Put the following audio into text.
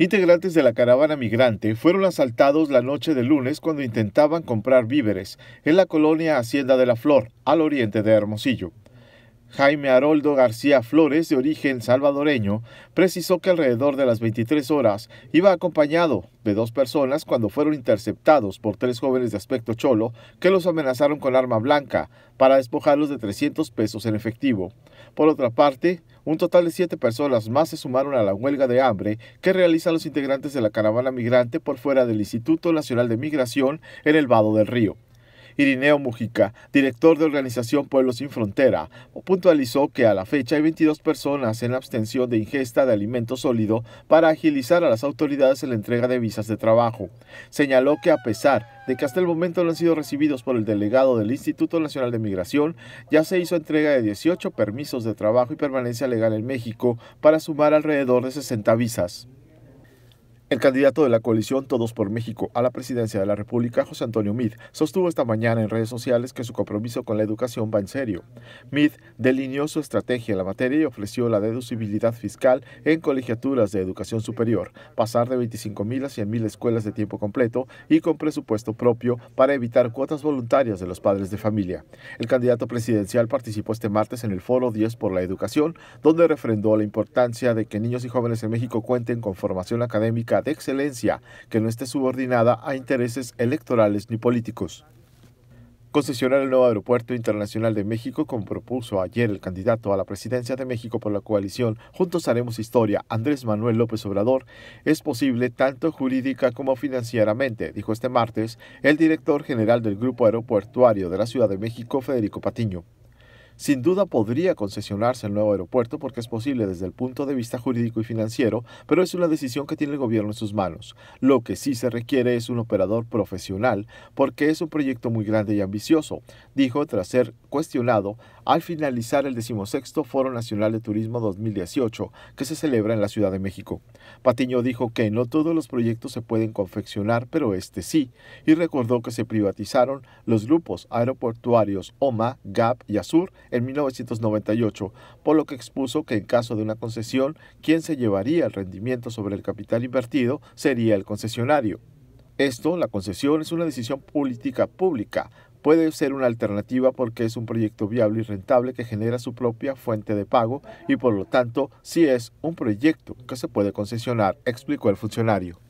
Integrantes de la caravana migrante fueron asaltados la noche de lunes cuando intentaban comprar víveres en la colonia Hacienda de la Flor, al oriente de Hermosillo. Jaime Haroldo García Flores, de origen salvadoreño, precisó que alrededor de las 23 horas iba acompañado de dos personas cuando fueron interceptados por tres jóvenes de aspecto cholo que los amenazaron con arma blanca para despojarlos de 300 pesos en efectivo. Por otra parte, un total de siete personas más se sumaron a la huelga de hambre que realizan los integrantes de la caravana migrante por fuera del Instituto Nacional de Migración en el Vado del Río. Irineo Mujica, director de Organización Pueblos Sin Frontera, puntualizó que a la fecha hay 22 personas en abstención de ingesta de alimento sólido para agilizar a las autoridades en la entrega de visas de trabajo. Señaló que a pesar de que hasta el momento no han sido recibidos por el delegado del Instituto Nacional de Migración, ya se hizo entrega de 18 permisos de trabajo y permanencia legal en México para sumar alrededor de 60 visas. El candidato de la coalición Todos por México a la presidencia de la República, José Antonio Meade, sostuvo esta mañana en redes sociales que su compromiso con la educación va en serio. Meade delineó su estrategia en la materia y ofreció la deducibilidad fiscal en colegiaturas de educación superior, pasar de 25.000 a 100.000 escuelas de tiempo completo y con presupuesto propio para evitar cuotas voluntarias de los padres de familia. El candidato presidencial participó este martes en el Foro 10 por la Educación, donde refrendó la importancia de que niños y jóvenes en México cuenten con formación académica de excelencia que no esté subordinada a intereses electorales ni políticos. Concesionar el nuevo Aeropuerto Internacional de México, como propuso ayer el candidato a la presidencia de México por la coalición Juntos Haremos Historia, Andrés Manuel López Obrador, es posible tanto jurídica como financieramente, dijo este martes el director general del Grupo Aeroportuario de la Ciudad de México, Federico Patiño. Sin duda podría concesionarse el nuevo aeropuerto porque es posible desde el punto de vista jurídico y financiero, pero es una decisión que tiene el gobierno en sus manos. Lo que sí se requiere es un operador profesional porque es un proyecto muy grande y ambicioso, dijo tras ser cuestionado al finalizar el decimosexto Foro Nacional de Turismo 2018 que se celebra en la Ciudad de México. Patiño dijo que no todos los proyectos se pueden confeccionar, pero este sí, y recordó que se privatizaron los grupos aeroportuarios OMA, GAP y ASUR en 1998, por lo que expuso que en caso de una concesión, quien se llevaría el rendimiento sobre el capital invertido sería el concesionario. Esto, la concesión, es una decisión política pública, puede ser una alternativa porque es un proyecto viable y rentable que genera su propia fuente de pago y por lo tanto sí es un proyecto que se puede concesionar, explicó el funcionario.